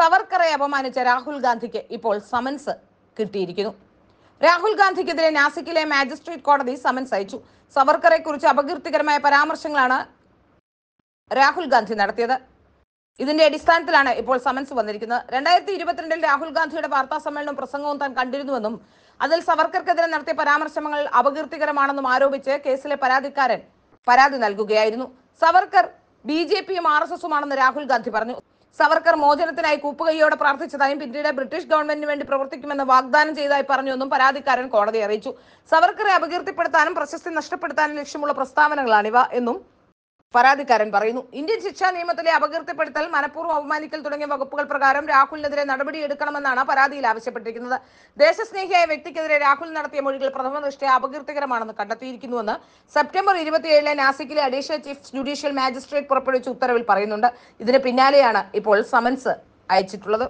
സവർക്കറെ അപമാനിച്ച രാഹുൽ ഗാന്ധിക്ക് ഇപ്പോൾ സമൻസ് കിട്ടിയിരിക്കുന്നു രാഹുൽ ഗാന്ധിക്കെതിരെ നാസിക്കിലെ മാജിസ്ട്രേറ്റ് കോടതി സമൻസ് അയച്ചു സവർക്കറെ കുറിച്ച് അപകീർത്തികരമായ പരാമർശങ്ങളാണ് രാഹുൽ ഗാന്ധി നടത്തിയത് ഇതിന്റെ അടിസ്ഥാനത്തിലാണ് ഇപ്പോൾ സമൻസ് വന്നിരിക്കുന്നത് രണ്ടായിരത്തി ഇരുപത്തിരണ്ടിൽ രാഹുൽ ഗാന്ധിയുടെ വാർത്താ സമ്മേളനവും പ്രസംഗവും താൻ കണ്ടിരുന്നുവെന്നും അതിൽ സവർക്കർക്കെതിരെ നടത്തിയ പരാമർശങ്ങൾ അപകീർത്തികരമാണെന്നും ആരോപിച്ച് കേസിലെ പരാതിക്കാരൻ പരാതി നൽകുകയായിരുന്നു സവർക്കർ ബി ജെ പിയും ആർ എസ് എസുമാണെന്ന് രാഹുൽ ഗാന്ധി പറഞ്ഞു സവർക്കർ മോചനത്തിനായി കൂപ്പുകൈയോടെ പ്രാർത്ഥിച്ചതായും പിന്നീട് ബ്രിട്ടീഷ് ഗവൺമെന്റിന് വേണ്ടി പ്രവർത്തിക്കുമെന്ന് വാഗ്ദാനം ചെയ്തതായി പറഞ്ഞുവെന്നും പരാതിക്കാരൻ കോടതിയെ അറിയിച്ചു സവർക്കറെ അപകീർത്തിപ്പെടുത്താനും പ്രശസ്തി നഷ്ടപ്പെടുത്താനും ലക്ഷ്യമുള്ള പ്രസ്താവനകളാണിവ എന്നും പരാതിക്കാരൻ പറയുന്നു ഇന്ത്യൻ ശിക്ഷാ നിയമത്തിലെ അപകീർത്തിപ്പെടുത്തൽ മനഃപൂർവ്വം അവമാനിക്കൽ തുടങ്ങിയ വകുപ്പുകൾ പ്രകാരം രാഹുലിനെതിരെ നടപടി എടുക്കണമെന്നാണ് പരാതിയിൽ ആവശ്യപ്പെട്ടിരിക്കുന്നത് ദേശസ്നേഹിയായ വ്യക്തിക്കെതിരെ രാഹുൽ നടത്തിയ മൊഴികൾ പ്രഥമ ദൃഷ്ടിയ അപകീർത്തികരമാണെന്ന് കണ്ടെത്തിയിരിക്കുന്നുവെന്ന് സെപ്റ്റംബർ ഇരുപത്തിയേഴിലെ നാസിക്കിലെ അഡീഷണൽ ചീഫ് ജുഡീഷ്യൽ മാജിസ്ട്രേറ്റ് പുറപ്പെടുവിച്ച ഉത്തരവിൽ പറയുന്നുണ്ട് ഇതിന് പിന്നാലെയാണ് ഇപ്പോൾ സമൻസ് അയച്ചിട്ടുള്ളത്